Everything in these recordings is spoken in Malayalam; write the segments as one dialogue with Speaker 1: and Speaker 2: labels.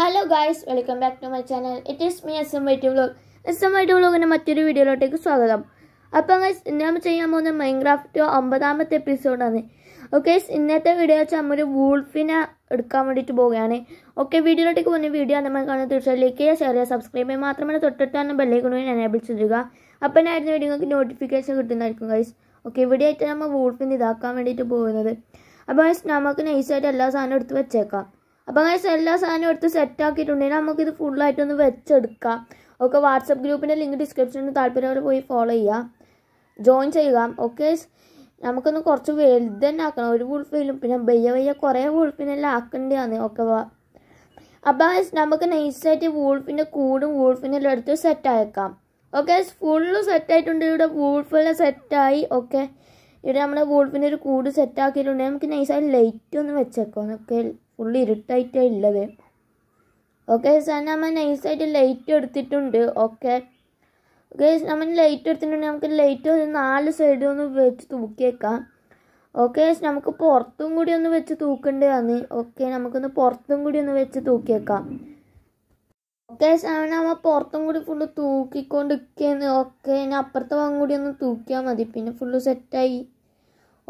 Speaker 1: hello guys welcome back to my channel it is me S M Y T vlog S M Y T വ്ലോഗിൻ്റെ മറ്റൊരു വീഡിയോയിലോട്ടേക്ക് സ്വാഗതം അപ്പം ഗൈസ് ഇന്ന് നമ്മൾ ചെയ്യാൻ മൈൻ മൈൻക്രാഫ്റ്റ് ഒമ്പതാമത്തെ എപ്പിസോഡാണ് ഓക്കെ ഇന്നത്തെ വീഡിയോ വെച്ചാൽ നമ്മൾ വൂൾഫിനെ എടുക്കാൻ വേണ്ടിയിട്ട് പോവുകയാണ് ഓക്കെ വീഡിയോയിലോട്ടേക്ക് പോകുന്ന വീഡിയോ നമ്മൾ കാണുന്നത് തീർച്ചയായും ലൈക്ക് ചെയ്യുക ഷെയർ ചെയ്യുക സബ്സ്ക്രൈബ് ചെയ്യുക മാത്രമല്ല തൊട്ടടുത്താണ് ബെല്ലൈക്കണോയിൽ എനേബിൾ ചെയ്യുക അപ്പം ആയിരുന്നു വീഡിയോക്ക് നോട്ടിഫിക്കേഷൻ കിട്ടുന്നതായിരിക്കും ഗൈസ് ഓക്കെ ഇവിടെയായിട്ട് നമ്മൾ വൂൾഫിന് ഇതാക്കാൻ വേണ്ടിയിട്ട് പോകുന്നത് അപ്പോൾ ഗൈസ് നമുക്ക് നൈസായിട്ട് എല്ലാ സാധനവും എടുത്ത് വെച്ചേക്കാം അപ്പോൾ അങ്ങനെ എല്ലാ സാധനവും എടുത്ത് സെറ്റ് ആക്കിയിട്ടുണ്ടെങ്കിൽ നമുക്കിത് ഫുള്ളായിട്ടൊന്ന് വെച്ചെടുക്കാം ഓക്കെ വാട്സപ്പ് ഗ്രൂപ്പിൻ്റെ ലിങ്ക് ഡിസ്ക്രിപ്ഷനിൽ താല്പര്യമുള്ള പോയി ഫോളോ ചെയ്യുക ജോയിൻ ചെയ്യുക ഓക്കെ നമുക്കൊന്ന് കുറച്ച് വലുത് ആക്കണം ഒരു ഗുൾഫിലും പിന്നെ ബയ്യ ബയ്യ കുറേ ഗുൾഫിനെല്ലാം ആക്കേണ്ടതാണ് വാ അപ്പോൾ നമുക്ക് നൈസായിട്ട് വൂൾഫിൻ്റെ കൂടും വൂൾഫിനെല്ലാം അടുത്ത് സെറ്റ് ആയേക്കാം ഓക്കെ ഫുള്ള് സെറ്റ് ആയിട്ടുണ്ട് ഇവിടെ വൂൾഫെല്ലാം സെറ്റായി ഓക്കെ ഇവിടെ നമ്മുടെ വൂൾഫിൻ്റെ ഒരു കൂട് സെറ്റ് ആക്കിയിട്ടുണ്ട് നമുക്ക് നൈസായിട്ട് ലൈറ്റ് ഒന്ന് വെച്ചേക്കാം ഓക്കെ ഫുള്ള് ഇരുട്ടായിട്ടാണ് ഉള്ളത് ഓക്കെ സാർ നമ്മൾ നൈസായിട്ട് ലൈറ്റ് എടുത്തിട്ടുണ്ട് ഓക്കെ ഓക്കെ നമ്മൾ ലൈറ്റ് എടുത്തിട്ടുണ്ടെങ്കിൽ നമുക്ക് ലൈറ്റ് ഒന്ന് നാല് സൈഡിൽ ഒന്ന് വെച്ച് തൂക്കിയേക്കാം ഓക്കെ നമുക്ക് പുറത്തും കൂടി ഒന്ന് വെച്ച് തൂക്കേണ്ടതാണ് ഓക്കെ നമുക്കൊന്ന് പുറത്തും കൂടി ഒന്ന് വെച്ച് തൂക്കിയേക്കാം ഓക്കെ സാറിന് നമ്മൾ പുറത്തും കൂടി ഫുള്ള് തൂക്കിക്കൊണ്ട് ഓക്കെ ഇനി അപ്പുറത്തെ വാങ്ങും കൂടി ഒന്ന് തൂക്കിയാൽ മതി പിന്നെ ഫുള്ള് സെറ്റായി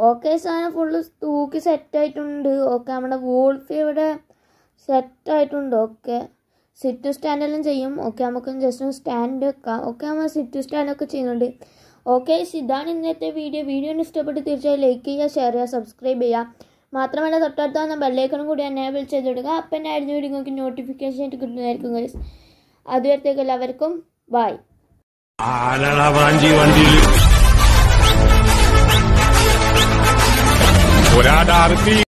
Speaker 1: ഓക്കെ സാധനം ഫുള്ള് തൂക്കി സെറ്റായിട്ടുണ്ട് ഓക്കെ നമ്മുടെ വോൾഫി ഇവിടെ സെറ്റായിട്ടുണ്ട് ഓക്കെ സിറ്റ് സ്റ്റാൻഡെല്ലാം ചെയ്യും ഓക്കെ നമുക്ക് ജസ്റ്റ് സ്റ്റാൻഡ് വെക്കാം ഓക്കെ നമ്മൾ സിറ്റ് സ്റ്റാൻഡൊക്കെ ചെയ്യുന്നുണ്ട് ഓക്കെ ഇതാണ് ഇന്നത്തെ വീഡിയോ വീഡിയോ ഇഷ്ടപ്പെട്ട് തീർച്ചയായും ലൈക്ക് ചെയ്യുക ഷെയർ ചെയ്യുക സബ്സ്ക്രൈബ് ചെയ്യുക മാത്രമല്ല തൊട്ടടുത്ത വന്ന ബെല്ലൈക്കണും കൂടി എനേബിൾ ചെയ്ത് കൊടുക്കുക അപ്പം ആയിരുന്നു വീഡിയോ നിങ്ങൾക്ക് നോട്ടിഫിക്കേഷൻ ആയിട്ട് കിട്ടുന്നതായിരിക്കും അതുവരത്തേക്ക് എല്ലാവർക്കും ബായ് വണ്ടി Radar